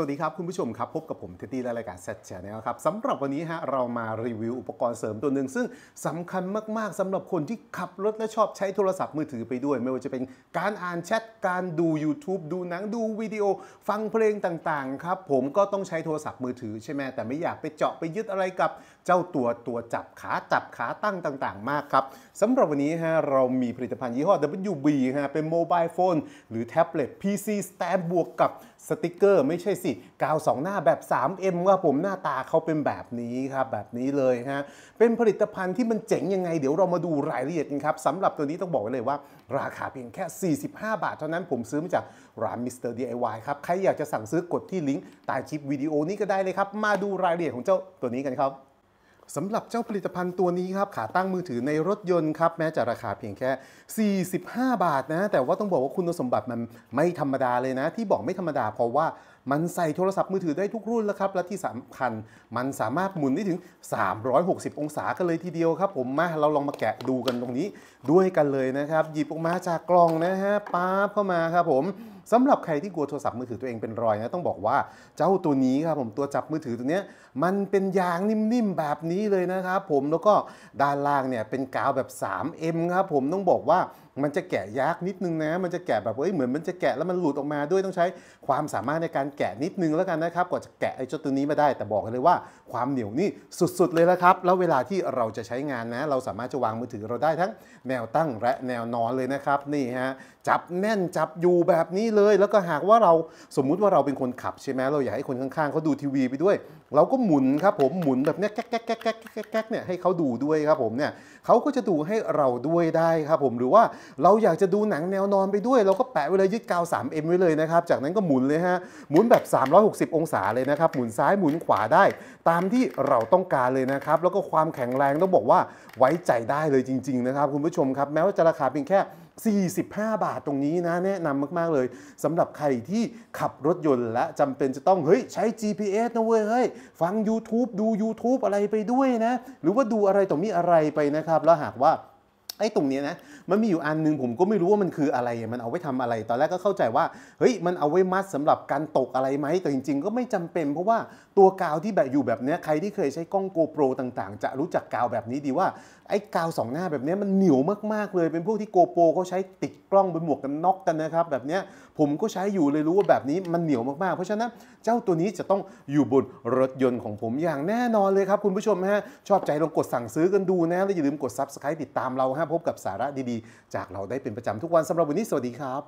สวัสดีครับ คุณผู้ชมครับ พบกับผมเท็ดดี้และรายการแซ t ช h a n n ครับสำหรับวันนี้ฮะเรามารีวิวอุปกรณ์เสริมตัวหนึ่ง ซึ่งสำคัญมากๆ สำหรับคนที่ขับรถและชอบใช้โทรศัพท์มือถือไปด้วย ไม่ว่าจะเป็นการอ่านแชท การดู YouTube ดูหนังดูวิดีโอ ฟังเพลงต่างๆครับผมก็ต้องใช้โทรศัพท์มือถือใช่ไหมแต่ไม่อยากไปเจาะไปยึดอะไรกับ เจ้าตัวตัวจับขาจับขาตั้งต่างๆ มากครับสำหรับวันนี้ฮะเรามีผลิตภัณฑ์ยี่ห้อ WB ฮะเป็นโมบายโฟนหรือแท็บเล็ต PC s t a n บวกกับสติกเกอร์ไม่ใช่สิกาวสองหน้าแบบ 3M ว่าผมหน้าตาเขาเป็นแบบนี้ครับ แบบนี้เลยฮะเป็นผลิตภัณฑ์ที่มันเจ๋งยังไงเดี๋ยวเรามาดูรายละเอียดกันครับสำหรับตัวนี้ต้องบอกไว้เลยว่า ราคาเพียงแค่ 45 บาท เท่านั้นผมซื้อมาจากร้านมิสเตอร์ดีไอวายครับ ใครอยากจะสั่งซื้อกดที่ลิงก์ใต้คลิปวิดีโอนี้ก็ได้เลยครับ มาดูรายละเอียดของเจ้าตัวนี้กันครับสำหรับเจ้าผลิตภัณฑ์ตัวนี้ครับขาตั้งมือถือในรถยนต์ครับแม้จะราคาเพียงแค่ 45 บาทนะแต่ว่าต้องบอกว่าคุณสมบัติมันไม่ธรรมดาเลยนะ ที่บอกไม่ธรรมดาเพราะว่ามันใส่โทรศัพท์มือถือได้ทุกรุ่นแล้วครับและที่สำคัญมันสามารถหมุนได้ถึง 360 องศากันเลยทีเดียวครับ ผมมาเราลองมาแกะดูกันตรงนี้ด้วยกันเลยนะครับหยิบออกมาจากกล่องนะฮะป๊าบเข้ามาครับผมสำหรับใครที่กลัวโทรศัพท์มือถือตัวเองเป็นรอยนะต้องบอกว่าเจ้าตัวนี้ครับผมตัวจับมือถือตัวนี้มันเป็นยางนิ่มๆแบบนี้เลยนะครับผมแล้วก็ด้านล่างเนี่ยเป็นกาวแบบ 3M ครับผมต้องบอกว่ามันจะแกะยากนิดนึงนะ มันจะแกะแบบเอ้ย เหมือนมันจะแกะแล้วมันหลุดออกมาด้วย ต้องใช้ความสามารถในการแกะนิดนึงแล้วกันนะครับ กว่าจะแกะไอ้เจ้าตัวนี้มาได้ แต่บอกเลยว่าความเหนียวนี่สุด ๆ เลยแล้วครับ แล้วเวลาที่เราจะใช้งานนะ เราสามารถจะวางมือถือเราได้ทั้งแนวตั้งและแนวนอนเลยนะครับ นี่ฮะจับแน่นจับอยู่แบบนี้เลย แล้วก็หากว่าเราสมมุติว่าเราเป็นคนขับใช่ไหมเราอยากให้คนข้างๆเขาดูทีวีไปด้วยเราก็หมุนครับผมหมุนแบบเนี้ยแก๊กแก๊กแก๊กแก๊กแก๊กเนี่ยให้เขาดูด้วยครับผมเนี่ยเขาก็จะดูให้เราด้วยได้ครับผมหรือว่าเราอยากจะดูหนังแนวนอนไปด้วย เราก็แปะไว้เลยยึดกาว 3M ไว้เลยนะครับจากนั้นก็หมุนเลยฮะหมุนแบบ 360 องศาเลยนะครับหมุนซ้ายหมุนขวาได้ตามที่เราต้องการเลยนะครับแล้วก็ความแข็งแรงต้องบอกว่าไว้ใจได้เลยจริงๆนะครับคุณผู้ชมครับแม้ว่าจะราคาเพียงแค่45 บาทตรงนี้นะ แนะนำมาก ๆ เลยสำหรับใครที่ขับรถยนต์และจำเป็นจะต้อง เฮ้ย ใช้ GPS นะเว้ยเฮ้ย ฟัง YouTube ดู YouTube อะไรไปด้วยนะ หรือว่าดูอะไรต่อมีอะไรไปนะครับ แล้วหากว่าไอ้ตรงนี้นะมันมีอยู่อันนึงผมก็ไม่รู้ว่ามันคืออะไรมันเอาไว้ทำอะไรตอนแรกก็เข้าใจว่า เฮ้ยมันเอาไว้มัดสำหรับการตกอะไรไหมแต่จริง ๆ ก็ไม่จำเป็นเพราะว่าตัวกาวที่แบบอยู่แบบนี้ใครที่เคยใช้กล้องโกโปรต่างๆ จะรู้จักกาวแบบนี้ดีว่าไอ้กาวสองหน้าแบบนี้มันเหนียวมาก ๆเลย เป็นพวกที่โกโปรเขาใช้ติดกล้องเป็นหมวกกันน็อกกันนะครับแบบนี้ผมก็ใช้อยู่เลยรู้ว่าแบบนี้มันเหนียวมากๆ เพราะฉะนั้นเจ้าตัวนี้จะต้องอยู่บนรถยนต์ของผมอย่างแน่นอนเลยครับคุณผู้ชมฮะชอบใจลองกดสั่งซื้อกันดูนะแล้วอย่าลืมกดซับสไ r i b e ติดตามเราฮะพบกับสาระดีๆ จากเราได้เป็นประจำทุกวันสำหรับวันนี้ สวัสดีครับ